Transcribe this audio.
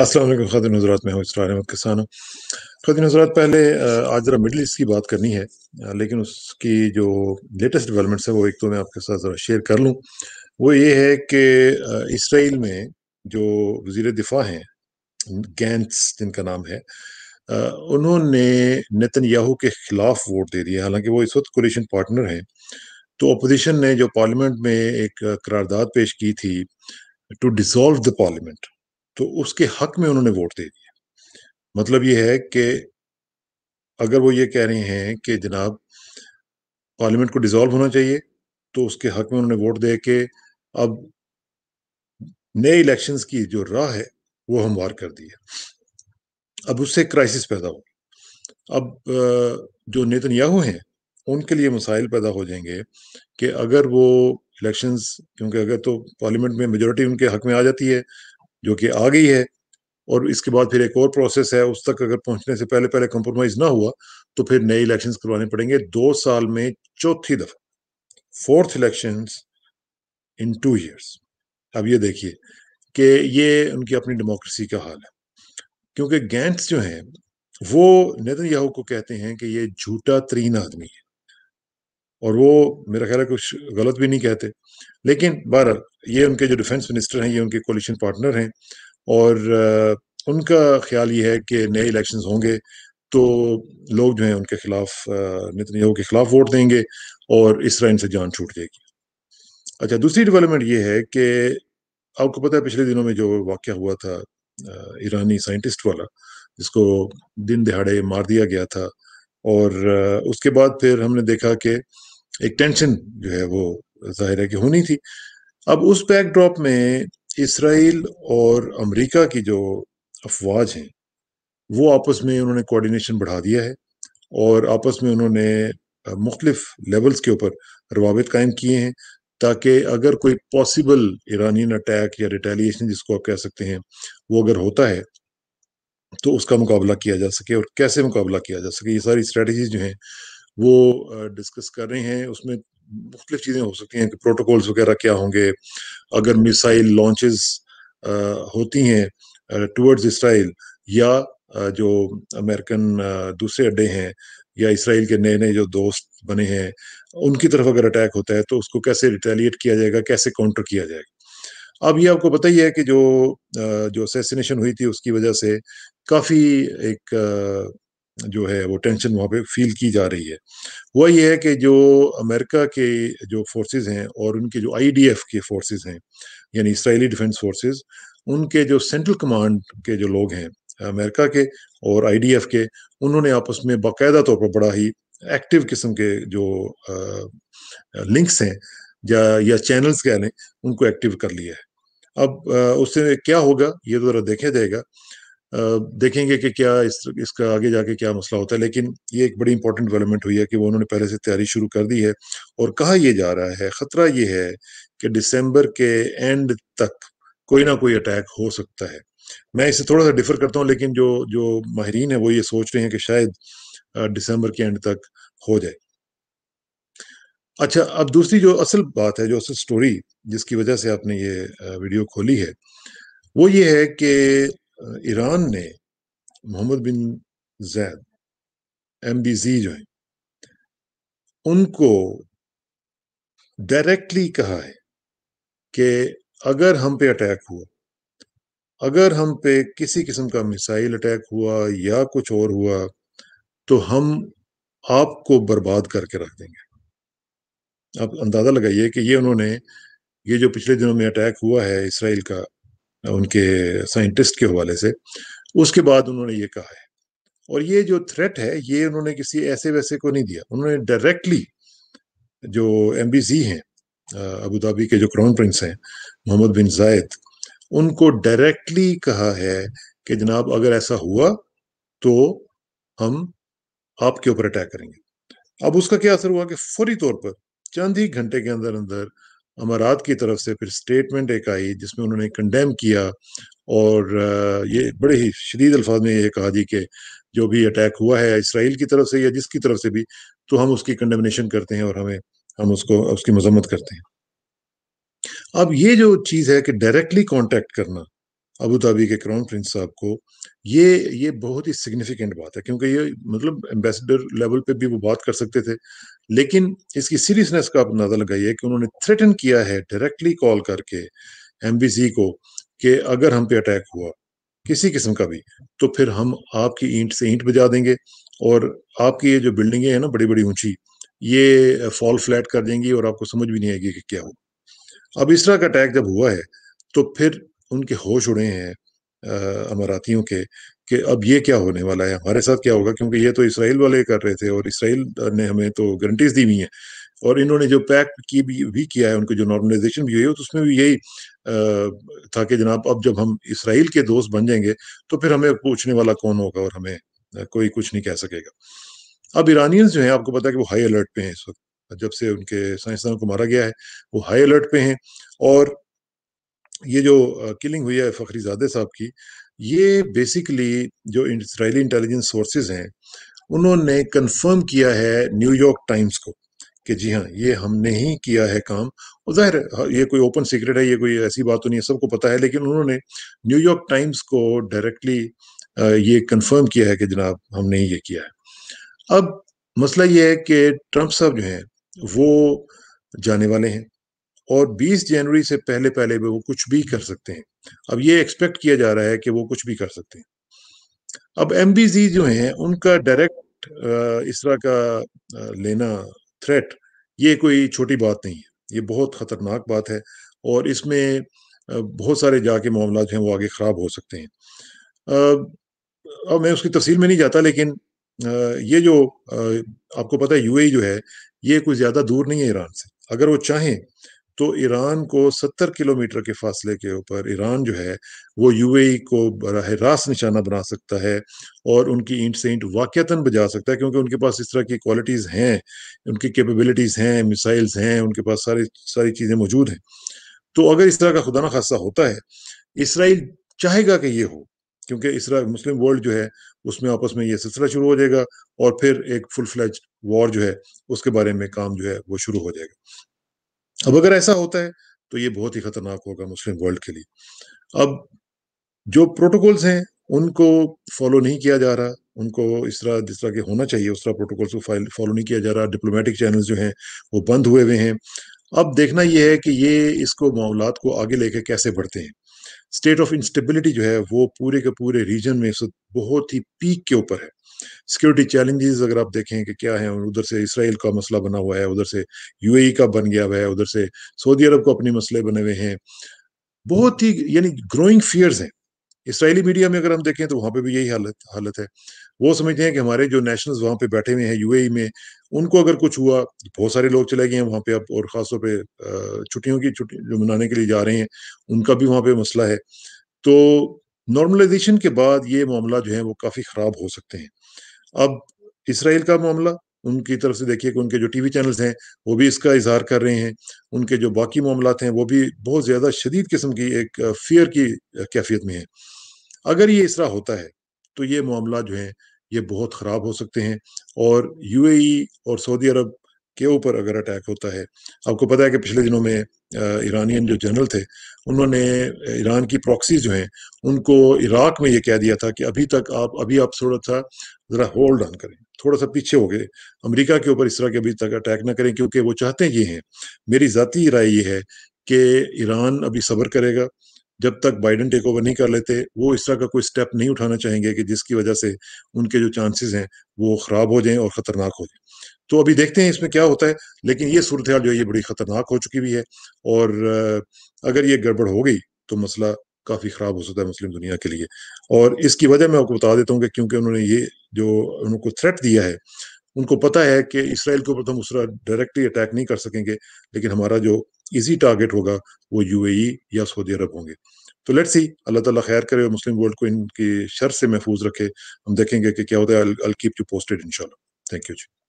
असल खातिन हजरात मैं हूँ इसरा अहमद किसान हूँ खातिन हजरात पहले आज ज़रा मिडल ईस्ट की बात करनी है लेकिन उसकी जो लेटेस्ट डेवलपमेंट्स है वो एक तो मैं आपके साथ ज़रा शेयर कर लूँ वो ये है कि इसराइल में जो वजीर दिफा हैं गैंस जिनका नाम है उन्होंने नितिन याहू के ख़िलाफ़ वोट दे दिया हालांकि वो इस वक्त कोलिशन पार्टनर हैं तो अपोजिशन ने जो पार्लियामेंट में एक करारदाद पेश की थी टू डिसॉल्व द पार्लियामेंट तो उसके हक में उन्होंने वोट दे दिया मतलब ये है कि अगर वो ये कह रहे हैं कि जनाब पार्लियामेंट को डिसॉल्व होना चाहिए तो उसके हक में उन्होंने वोट दे के अब नए इलेक्शंस की जो राह है वो हमवार कर दी है अब उससे क्राइसिस पैदा होगी अब जो याहू हैं उनके लिए मसाइल पैदा हो जाएंगे कि अगर वो इलेक्शंस क्योंकि अगर तो पार्लियामेंट में मेजोरिटी उनके हक में आ जाती है जो कि आ गई है और इसके बाद फिर एक और प्रोसेस है उस तक अगर पहुंचने से पहले पहले कंप्रोमाइज ना हुआ तो फिर नए इलेक्शन करवाने पड़ेंगे दो साल में चौथी दफा fourth election in two years अब ये देखिए कि ये उनकी अपनी डेमोक्रेसी का हाल है क्योंकि गैंट्स जो हैं वो नितिन याहू को कहते हैं कि ये झूठा तरीन आदमी है और वो मेरा ख्याल है कुछ गलत भी नहीं कहते लेकिन बहर ये उनके जो डिफेंस मिनिस्टर हैं ये उनके कोलिशन पार्टनर हैं और उनका ख्याल ये है कि नए इलेक्शन होंगे तो लोग जो हैं उनके खिलाफ नितिन के खिलाफ वोट देंगे और इसरा इनसे जान छूट जाएगी अच्छा दूसरी डेवलपमेंट ये है कि आपको पता है पिछले दिनों में जो वाक्य हुआ था ईरानी साइंटिस्ट वाला जिसको दिन दिहाड़े मार दिया गया था और उसके बाद फिर हमने देखा कि एक टेंशन जो है वो जाहिर है कि होनी थी अब उस बैकड्रॉप में इसराइल और अमेरिका की जो अफवाज हैं वो आपस में उन्होंने कोऑर्डिनेशन बढ़ा दिया है और आपस में उन्होंने मुख्तलिफ लेवल्स के ऊपर रवाबित कायम किए हैं ताकि अगर कोई पॉसिबल ईरानियन अटैक या रिटेलिएशन जिसको आप कह सकते हैं वो अगर होता है तो उसका मुकाबला किया जा सके और कैसे मुकाबला किया जा सके ये सारी स्ट्रेटजीज जो हैं वो डिस्कस कर रहे हैं उसमें मुख्तलिफ चीज़ें हो सकती हैं कि प्रोटोकॉल्स वगैरह क्या होंगे अगर मिसाइल लॉन्चेस होती हैं टूवर्ड्स इसराइल या जो अमेरिकन दूसरे अड्डे हैं या इसराइल के नए नए जो दोस्त बने हैं उनकी तरफ अगर अटैक होता है तो उसको कैसे रिटेलिएट किया जाएगा कैसे काउंटर किया जाएगा अब ये आपको पता ही है कि जो जो असैसिनेशन हुई थी उसकी वजह से काफ़ी एक जो है वो टेंशन वहाँ पे फील की जा रही है वह ये है कि जो अमेरिका के जो फोर्सेस हैं और उनके जो आईडीएफ के फोर्सेस हैं यानी इसराइली डिफेंस फोर्सेस उनके जो सेंट्रल कमांड के जो लोग हैं अमेरिका के और आईडीएफ के उन्होंने आपस में बाकायदा तौर पर बड़ा ही एक्टिव किस्म के जो आ, लिंक्स हैं या या चैनल्स कह लें उनको एक्टिव कर लिया है अब उससे क्या होगा ये तो देखा जाएगा देखेंगे कि क्या इस इसका आगे जाके क्या मसला होता है लेकिन ये एक बड़ी इंपॉर्टेंट डेवलपमेंट हुई है कि वो उन्होंने पहले से तैयारी शुरू कर दी है और कहा यह जा रहा है खतरा ये है कि दिसंबर के एंड तक कोई ना कोई अटैक हो सकता है मैं इससे थोड़ा सा डिफर करता हूँ लेकिन जो जो माहरीन है वो ये सोच रहे हैं कि शायद दिसंबर के एंड तक हो जाए अच्छा अब दूसरी जो असल बात है जो असल स्टोरी जिसकी वजह से आपने ये वीडियो खोली है वो ये है कि ईरान ने Mohammed bin Zayed M B Z जो है उनको डायरेक्टली कहा है कि अगर हम पे अटैक हुआ अगर हम पे किसी किस्म का मिसाइल अटैक हुआ या कुछ और हुआ तो हम आपको बर्बाद करके रख देंगे आप अंदाज़ा लगाइए कि ये उन्होंने ये जो पिछले दिनों में अटैक हुआ है इसराइल का उनके साइंटिस्ट के हवाले से उसके बाद उन्होंने ये कहा है और ये जो थ्रेट है ये उन्होंने किसी ऐसे वैसे को नहीं दिया उन्होंने डायरेक्टली जो एम हैं अबू धाबी के जो क्राउन प्रिंस हैं मोहम्मद बिन जायद उनको डायरेक्टली कहा है कि जनाब अगर ऐसा हुआ तो हम आपके ऊपर अटैक करेंगे अब उसका क्या असर हुआ कि फौरी तौर पर चंद ही घंटे के अंदर अंदर अमारात की तरफ से फिर स्टेटमेंट एक आई जिसमें उन्होंने कंडेम किया और ये बड़े ही शदीद अल्फाज में ये कहा जी कि जो भी अटैक हुआ है इसराइल की तरफ से या जिसकी तरफ से भी तो हम उसकी कंडेमनेशन करते हैं और हमें हम उसको उसकी मजम्मत करते हैं अब ये जो चीज़ है कि डायरेक्टली कॉन्टेक्ट करना अबू धाबी के क्राउन प्रिंस साहब को ये ये बहुत ही सिग्निफिकेंट बात है क्योंकि ये मतलब एम्बेसडर लेवल पे भी वो बात कर सकते थे लेकिन इसकी सीरियसनेस का आप अंदाजा लगाइए कि उन्होंने थ्रेटन किया है डायरेक्टली कॉल करके एम को कि अगर हम पे अटैक हुआ किसी किस्म का भी तो फिर हम आपकी ईंट से ईंट बजा देंगे और आपकी ये जो बिल्डिंगे हैं ना बड़ी बड़ी ऊंची ये फॉल फ्लैट कर देंगी और आपको समझ भी नहीं आएगी कि क्या हो अब इस तरह का अटैक जब हुआ है तो फिर उनके होश उड़े हैं अमारातियों के कि अब ये क्या होने वाला है हमारे साथ क्या होगा क्योंकि ये तो इसराइल वाले कर रहे थे और इसराइल ने हमें तो गारंटीज दी हुई हैं और इन्होंने जो पैक की भी, भी किया है उनको जो नॉर्मलाइजेशन भी हुई है तो उसमें भी यही था कि जनाब अब जब हम इसराइल के दोस्त बन जाएंगे तो फिर हमें पूछने वाला कौन होगा और हमें कोई कुछ नहीं कह सकेगा अब ईरानियंस जो है आपको पता है कि वो हाई अलर्ट पे हैं इस वक्त जब से उनके साइंसदानों को मारा गया है वो हाई अलर्ट पे हैं और ये जो किलिंग हुई है फ़खरीजादे साहब की ये बेसिकली जो इसराइली इंटेलिजेंस सोर्सेज हैं उन्होंने कंफर्म किया है न्यूयॉर्क टाइम्स को कि जी हाँ ये हमने ही किया है काम और ज़ाहिर हाँ, ये कोई ओपन सीक्रेट है ये कोई ऐसी बात तो नहीं है सबको पता है लेकिन उन्होंने न्यूयॉर्क टाइम्स को डायरेक्टली ये कंफर्म किया है कि जनाब हमने ही ये किया है अब मसला ये है कि ट्रंप साहब जो हैं वो जाने वाले हैं और 20 जनवरी से पहले पहले भी वो कुछ भी कर सकते हैं अब ये एक्सपेक्ट किया जा रहा है कि वो कुछ भी कर सकते हैं अब एम जो हैं उनका डायरेक्ट तरह का लेना थ्रेट ये कोई छोटी बात नहीं है ये बहुत ख़तरनाक बात है और इसमें बहुत सारे जाके मामला हैं वो आगे ख़राब हो सकते हैं अब मैं उसकी तफसील में नहीं जाता लेकिन ये जो आपको पता है यूएई e जो है ये कुछ ज़्यादा दूर नहीं है ईरान से अगर वो चाहें तो ईरान को 70 किलोमीटर के फासले के ऊपर ईरान जो है वो यूएई को बरह रास निशाना बना सकता है और उनकी ईंट से ईंट वाक़ता बजा सकता है क्योंकि उनके पास इस तरह की क्वालिटीज़ हैं उनकी कैपेबिलिटीज़ हैं मिसाइल्स हैं उनके पास सारी सारी चीज़ें मौजूद हैं तो अगर इस तरह का खुदा खासा होता है इसराइल चाहेगा कि ये हो क्योंकि इसराइल मुस्लिम वर्ल्ड जो है उसमें आपस में ये सिलसिला शुरू हो जाएगा और फिर एक फुल फ्लैज वॉर जो है उसके बारे में काम जो है वो शुरू हो जाएगा अब अगर ऐसा होता है तो ये बहुत ही खतरनाक होगा मुस्लिम वर्ल्ड के लिए अब जो प्रोटोकॉल्स हैं उनको फॉलो नहीं किया जा रहा उनको इस तरह जिस तरह के होना चाहिए उस तरह प्रोटोकॉल्स को फॉलो नहीं किया जा रहा डिप्लोमेटिक चैनल्स जो हैं वो बंद हुए हुए हैं अब देखना यह है कि ये इसको मामला को आगे लेके कैसे बढ़ते हैं स्टेट ऑफ इंस्टेबिलिटी जो है वो पूरे के पूरे रीजन में इस बहुत ही पीक के ऊपर है सिक्योरिटी चैलेंजेस अगर आप देखें कि क्या है उधर से इसराइल का मसला बना हुआ है उधर से यूएई e का बन गया हुआ है उधर से सऊदी अरब को अपने मसले बने हुए हैं बहुत ही यानी ग्रोइंग फियर्स हैं इसराइली मीडिया में अगर हम देखें तो वहाँ पे भी यही हालत हालत है वो समझते हैं कि हमारे जो नेशनल्स वहाँ पे बैठे हुए हैं यूएई e में उनको अगर कुछ हुआ बहुत सारे लोग चले गए हैं वहाँ पे अब और ख़ासतौर पे छुट्टियों की छुट्टी जो मनाने के लिए जा रहे हैं उनका भी वहाँ पे मसला है तो नॉर्मलाइजेशन के बाद ये मामला जो है वो काफ़ी ख़राब हो सकते हैं अब इसराइल का मामला उनकी तरफ से देखिए कि उनके जो टीवी चैनल्स हैं वो भी इसका इजहार कर रहे हैं उनके जो बाकी मामला हैं वो भी बहुत ज़्यादा शदीद किस्म की एक फियर की कैफियत में है अगर ये इसरा होता है तो ये मामला जो है ये बहुत ख़राब हो सकते हैं और यू और सऊदी अरब के ऊपर अगर अटैक होता है आपको पता है कि पिछले दिनों में ईरानियन जो जनरल थे उन्होंने ईरान की प्रॉक्सीज जो हैं उनको इराक में ये कह दिया था कि अभी तक आप अभी आप थोड़ा सा ज़रा होल्ड ऑन करें थोड़ा सा पीछे हो गए अमेरिका के ऊपर इस तरह के अभी तक अटैक ना करें क्योंकि वो चाहते ये हैं मेरी ज़ाती राय ये है कि ईरान अभी सब्र करेगा जब तक बाइडन टेक ओवर नहीं कर लेते वो इस तरह का कोई स्टेप नहीं उठाना चाहेंगे कि जिसकी वजह से उनके जो चांसेस हैं वो ख़राब हो जाएं और ख़तरनाक हो जाएं तो अभी देखते हैं इसमें क्या होता है लेकिन ये सूरत जो है ये बड़ी ख़तरनाक हो चुकी हुई है और अगर ये गड़बड़ हो गई तो मसला काफ़ी ख़राब हो सकता है मुस्लिम दुनिया के लिए और इसकी वजह मैं आपको बता देता हूँ कि क्योंकि उन्होंने ये जो उनको थ्रेट दिया है उनको पता है कि इसराइल के ऊपर तो हम उस डायरेक्टली अटैक नहीं कर सकेंगे लेकिन हमारा जो इजी टारगेट होगा वो यूएई e या सऊदी अरब होंगे तो लेट्स सी अल्लाह ताला खैर करे और मुस्लिम वर्ल्ड को इनकी शर से महफूज रखे हम देखेंगे कि क्या होता है आई कीप यू पोस्टेड इनशाला थैंक यू जी